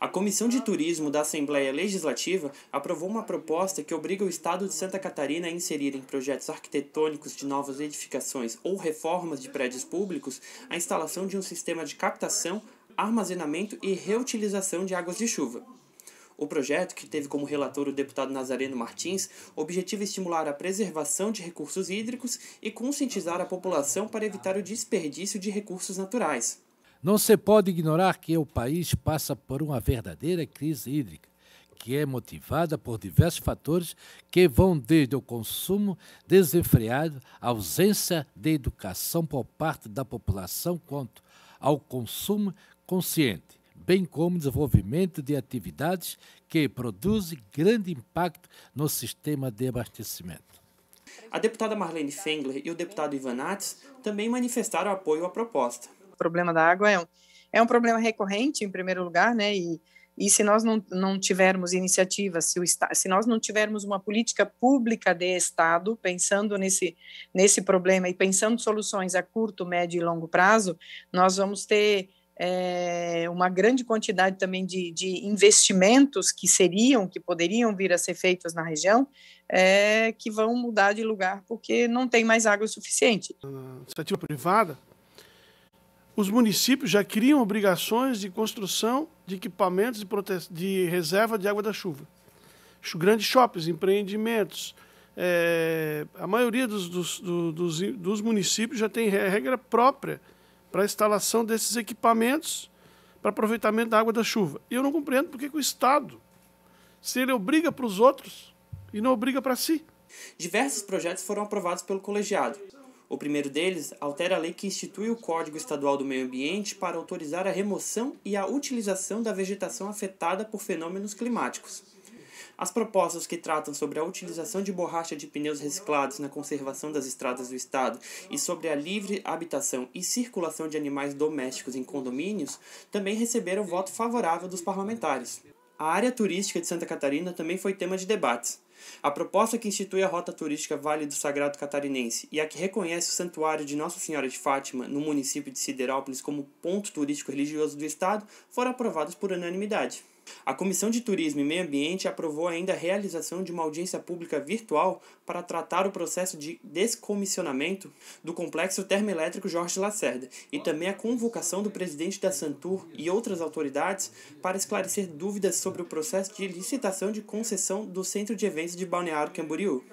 A Comissão de Turismo da Assembleia Legislativa aprovou uma proposta que obriga o Estado de Santa Catarina a inserir em projetos arquitetônicos de novas edificações ou reformas de prédios públicos a instalação de um sistema de captação, armazenamento e reutilização de águas de chuva. O projeto, que teve como relator o deputado Nazareno Martins, objetiva estimular a preservação de recursos hídricos e conscientizar a população para evitar o desperdício de recursos naturais. Não se pode ignorar que o país passa por uma verdadeira crise hídrica, que é motivada por diversos fatores que vão desde o consumo desenfreado, a ausência de educação por parte da população quanto ao consumo consciente bem como desenvolvimento de atividades que produzem grande impacto no sistema de abastecimento. A deputada Marlene Fengler e o deputado Ivan Nates também manifestaram apoio à proposta. O problema da água é um, é um problema recorrente, em primeiro lugar, né? E, e se nós não, não tivermos iniciativas, se, o, se nós não tivermos uma política pública de Estado pensando nesse, nesse problema e pensando soluções a curto, médio e longo prazo, nós vamos ter é, uma grande quantidade também de, de, investimentos que seriam, que poderiam vir a ser feitos na região, é, que vão mudar de lugar porque não tem mais água suficiente. Na iniciativa privada, os municípios já criam obrigações de construção de equipamentos de, de reserva de água da chuva. Grandes shoppings, empreendimentos. É, a maioria dos, dos, dos, dos municípios já tem regra própria para a instalação desses equipamentos para aproveitamento da água da chuva. E eu não compreendo por que o Estado, se ele obriga para os outros e não obriga para si. Diversos projetos foram aprovados pelo colegiado. O primeiro deles altera a lei que institui o Código Estadual do Meio Ambiente para autorizar a remoção e a utilização da vegetação afetada por fenômenos climáticos. As propostas que tratam sobre a utilização de borracha de pneus reciclados na conservação das estradas do Estado e sobre a livre habitação e circulação de animais domésticos em condomínios também receberam voto favorável dos parlamentares. A área turística de Santa Catarina também foi tema de debates. A proposta que institui a rota turística Vale do Sagrado Catarinense e a que reconhece o Santuário de Nossa Senhora de Fátima, no município de Siderópolis, como ponto turístico religioso do estado, foram aprovadas por unanimidade. A Comissão de Turismo e Meio Ambiente aprovou ainda a realização de uma audiência pública virtual para tratar o processo de descomissionamento do complexo termoelétrico Jorge Lacerda e também a convocação do presidente da Santur e outras autoridades para esclarecer dúvidas sobre o processo de licitação de concessão do Centro de Eventos de Balneário Camboriú.